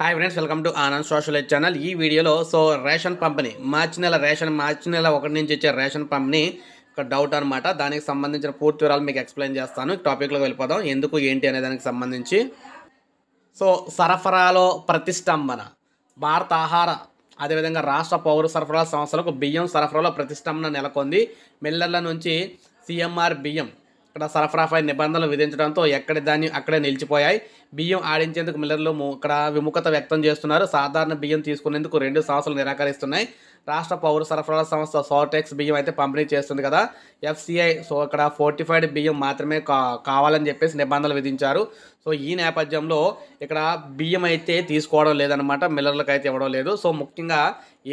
hi friends welcome to Anand social channel ఈ వీడియోలో so ration పంపిణీ మార్చి నెల రేషన్ మార్చి నెల ఒకటి నుంచి ఇచ్చే రేషన్ పంపిణీ ఒక డౌట్ అనమాట దానికి సంబంధించిన పూర్తి వివరాలు మీకు ఎక్స్ప్లెయిన్ చేస్తాను టాపిక్లోకి వెళ్ళిపోదాం ఎందుకు ఏంటి అనే దానికి సంబంధించి సో సరఫరాలో ప్రతిష్టంభన భారత ఆహార అదేవిధంగా రాష్ట్ర పౌర సరఫరా సంస్థలకు బియ్యం సరఫరాలో ప్రతిష్టంభన నెలకొంది మిల్లర్ల నుంచి సిఎంఆర్ బియ్యం ఇక్కడ సరఫరాపై నిబంధనలు విధించడంతో ఎక్కడి ధాన్యం అక్కడే నిలిచిపోయాయి బియ్యం ఆడించేందుకు మిల్లర్లు ఇక్కడ విముఖత వ్యక్తం చేస్తున్నారు సాధారణ బియ్యం తీసుకునేందుకు రెండు సంస్థలు నిరాకరిస్తున్నాయి రాష్ట్ర పౌర సరఫరాల సంస్థ సోటెక్స్ బియ్యం అయితే పంపిణీ చేస్తుంది కదా ఎఫ్సిఐ సో ఇక్కడ ఫోర్టిఫైడ్ బియ్యం మాత్రమే కావాలని చెప్పేసి నిబంధనలు విధించారు సో ఈ నేపథ్యంలో ఇక్కడ బియ్యం అయితే తీసుకోవడం లేదనమాట మిల్లర్లకు అయితే ఇవ్వడం లేదు సో ముఖ్యంగా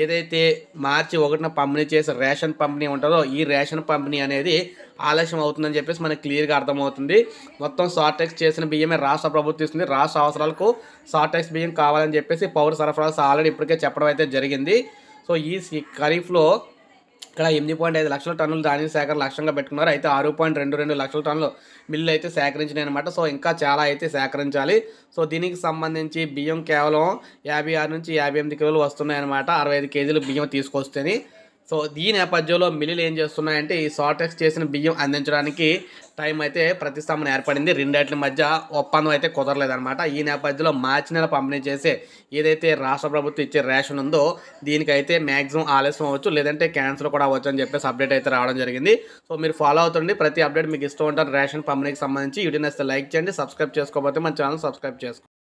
ఏదైతే మార్చి ఒకటిన పంపిణీ చేసే రేషన్ పంపిణీ ఉంటుందో ఈ రేషన్ పంపిణీ అనేది ఆలస్యం అవుతుందని చెప్పేసి మనకు క్లియర్గా అర్థమవుతుంది మొత్తం షార్టెక్స్ చేసిన బియ్యమే రాష్ట్ర ప్రభుత్వం ఇస్తుంది రాష్ట్ర అవసరాలకు షార్టెక్స్ బియ్యం కావాలని చెప్పేసి పౌర సరఫరా ఆల్రెడీ ఇప్పటికే చెప్పడం అయితే జరిగింది సో ఈ ఖరీఫ్లో ఇక్కడ ఎనిమిది పాయింట్ ఐదు లక్షల టన్నులు ధాన్యం సేకరణ లక్ష్యంగా పెట్టుకున్నారు అయితే ఆరు పాయింట్ రెండు రెండు లక్షల టన్నులు మిల్లు అయితే సేకరించినాయి అనమాట సో ఇంకా చాలా అయితే సేకరించాలి సో దీనికి సంబంధించి బియ్యం కేవలం యాభై ఆరు నుంచి యాభై ఎనిమిది కిలోలు వస్తున్నాయన్నమాట అరవై ఐదు కేజీలు బియ్యం తీసుకొస్తేనే సో ఈ నేపథ్యంలో మిల్లులు ఏం చేస్తున్నాయంటే ఈ షార్టెక్స్ చేసిన బియ్యం అందించడానికి టైం అయితే ప్రతిష్టంభన ఏర్పడింది రెండేట్ల మధ్య ఒప్పందం అయితే కుదరలేదనమాట ఈ నేపథ్యంలో మార్చి నెల పంపిణీ చేసే ఏదైతే రాష్ట్ర ప్రభుత్వం ఇచ్చే రేషన్ ఉందో దీనికైతే మ్యాక్సిమం ఆలస్యం అవ్వచ్చు లేదంటే క్యాన్సిల్ కూడా అవ్వచ్చు అని చెప్పేసి అప్డేట్ అయితే రావడం జరిగింది సో మీరు ఫాలో అవుతుండి ప్రతి అప్డేట్ మీకు ఇస్తూ ఉంటారు రేషన్ పంపిణీకి సంబంధించి వీడియో లైక్ చేయండి సబ్స్క్రైబ్ చేసుకోకపోతే మన ఛానల్ సబ్స్క్రైబ్ చేసుకోండి